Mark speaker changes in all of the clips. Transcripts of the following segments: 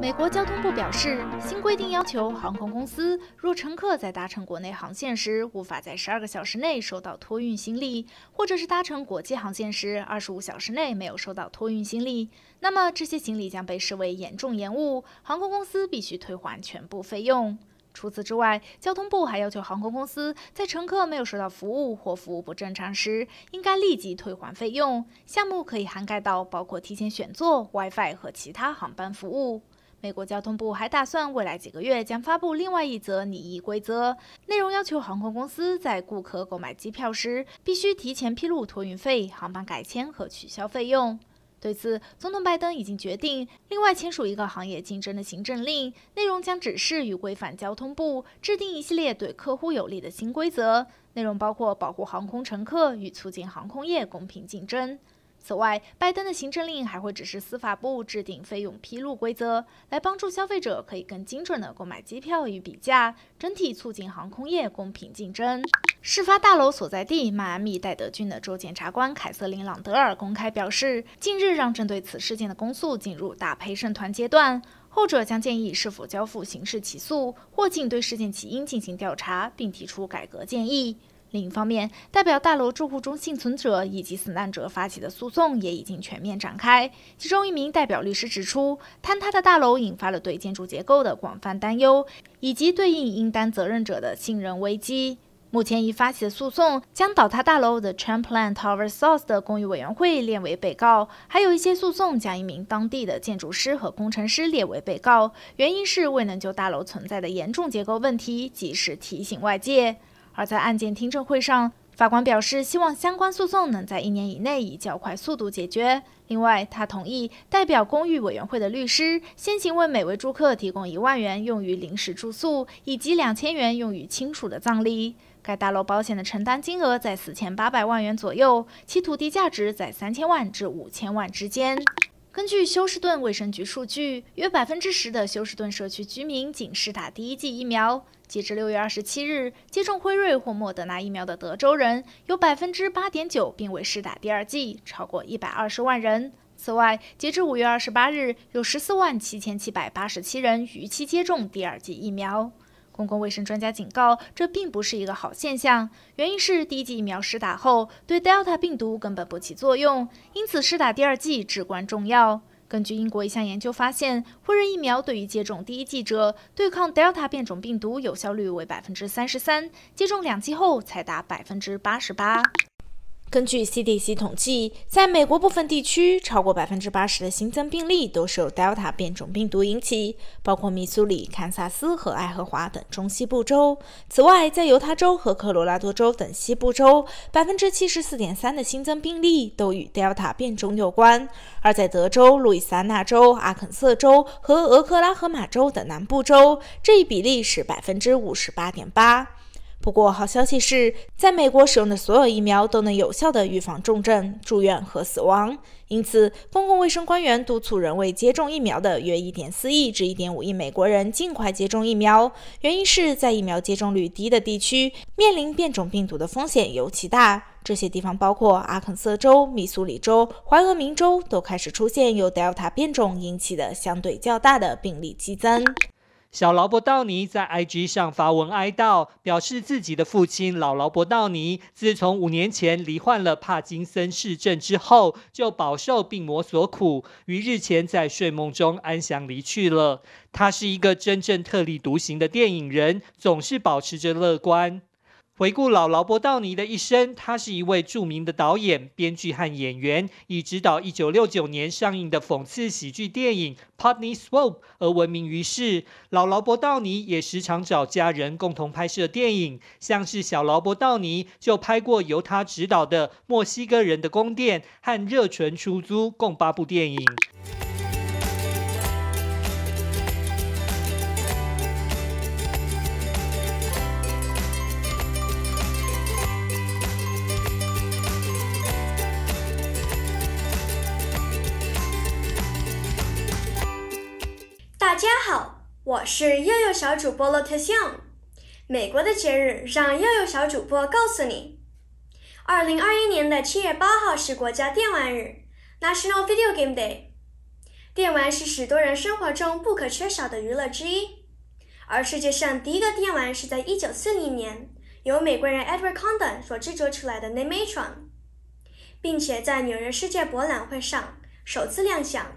Speaker 1: 美国交通部表示，新规定要求航空公司，若乘客在搭乘国内航线时无法在十二个小时内收到托运行李，或者是搭乘国际航线时二十五小时内没有收到托运行李，那么这些行李将被视为严重延误，航空公司必须退还全部费用。除此之外，交通部还要求航空公司，在乘客没有收到服务或服务不正常时，应该立即退还费用。项目可以涵盖到包括提前选座、WiFi 和其他航班服务。美国交通部还打算未来几个月将发布另外一则拟议规则，内容要求航空公司，在顾客购买机票时，必须提前披露托运费、航班改签和取消费用。对此，总统拜登已经决定，另外签署一个行业竞争的行政令，内容将指示与规范交通部制定一系列对客户有利的新规则，内容包括保护航空乘客与促进航空业公平竞争。此外，拜登的行政令还会指示司法部制定费用披露规则，来帮助消费者可以更精准地购买机票与比价，整体促进航空业公平竞争。事发大楼所在地迈阿密戴德郡的州检察官凯瑟琳·朗德尔公开表示，近日让针对此事件的公诉进入打陪审团阶段，后者将建议是否交付刑事起诉，或仅对事件起因进行调查，并提出改革建议。另一方面，代表大楼住户中幸存者以及死难者发起的诉讼也已经全面展开。其中一名代表律师指出，坍塌的大楼引发了对建筑结构的广泛担忧，以及对应应担责任者的信任危机。目前已发起的诉讼将倒塌大楼 The t r a m p l a n Tower South 的公寓委员会列为被告，还有一些诉讼将一名当地的建筑师和工程师列为被告，原因是未能就大楼存在的严重结构问题及时提醒外界。而在案件听证会上，法官表示希望相关诉讼能在一年以内以较快速度解决。另外，他同意代表公寓委员会的律师先行为每位住客提供一万元用于临时住宿，以及两千元用于亲属的葬礼。该大楼保险的承担金额在四千八百万元左右，其土地价值在三千万至五千万之间。根据休斯顿卫生局数据，约百分之十的休斯顿社区居民仅是打第一剂疫苗。截至六月二十七日，接种辉瑞或莫德纳疫苗的德州人有百分之八点九并未施打第二剂，超过一百二十万人。此外，截至五月二十八日，有十四万七千七百八十七人逾期接种第二剂疫苗。公共卫生专家警告，这并不是一个好现象。原因是第一剂疫苗施打后，对 Delta 病毒根本不起作用，因此施打第二剂至关重要。根据英国一项研究发现，辉瑞疫苗对于接种第一剂者对抗 Delta 变种病毒有效率为百分之三十三，接种两剂后才达百分之八十八。根据 CDC 统计，在美国部分地区，超过百分之八十的新增病例都是由 Delta 变种病毒引起，包括密苏里、堪萨斯和爱荷华等中西部州。此外，在犹他州和科罗拉多州等西部州，百分之七十四点三的新增病例都与 Delta 变种有关；而在德州、路易斯安那州、阿肯色州和俄克拉荷马州等南部州，这一比例是百分之五十八点八。不过，好消息是，在美国使用的所有疫苗都能有效地预防重症、住院和死亡。因此，公共卫生官员督促仍未接种疫苗的约1.4亿至1.5亿美国人尽快接种疫苗。原因是在疫苗接种率低的地区，面临变种病毒的风险尤其大。这些地方包括阿肯色州、密苏里州、怀俄明州，都开始出现由德尔塔变种引起的相对较大的病例激增。小
Speaker 2: 劳勃道尼在 IG 上发文哀悼，表示自己的父亲老劳勃道尼自从五年前罹患了帕金森氏症之后，就饱受病魔所苦，于日前在睡梦中安详离去了。他是一个真正特立独行的电影人，总是保持着乐观。回顾老劳勃道尼的一生，他是一位著名的导演、编剧和演员，以执导一九六九年上映的讽刺喜剧电影《Pudney s w o p e 而闻名于世。老劳勃道尼也时常找家人共同拍摄电影，像是小劳勃道尼就拍过由他执导的《墨西哥人的宫殿》和《热唇出租》，共八部电影。
Speaker 3: 大家好，我是悠悠小主播洛特秀。美国的节日让悠悠小主播告诉你：，二零二一年的七月八号是国家电玩日 （National Video Game Day）。电玩是许多人生活中不可缺少的娱乐之一。而世界上第一个电玩是在一九四零年由美国人 Edward Condon 所制作出来的《n a m a t r o n 并且在纽约世界博览会上首次亮相。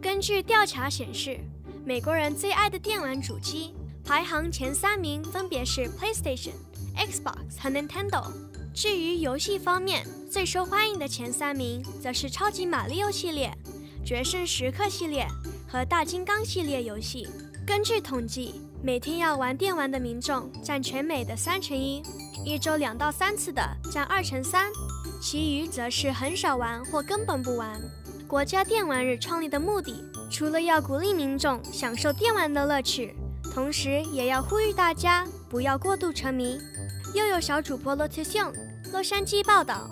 Speaker 3: 根据调查显示，美国人最爱的电玩主机排行前三名分别是 PlayStation、Xbox 和 Nintendo。至于游戏方面，最受欢迎的前三名则是《超级马里奥》系列、《决胜时刻》系列和《大金刚》系列游戏。根据统计，每天要玩电玩的民众占全美的三成一，一周两到三次的占二成三，其余则是很少玩或根本不玩。国家电玩日创立的目的，除了要鼓励民众享受电玩的乐趣，同时也要呼吁大家不要过度沉迷。又有小主播洛特秀，洛杉矶报道。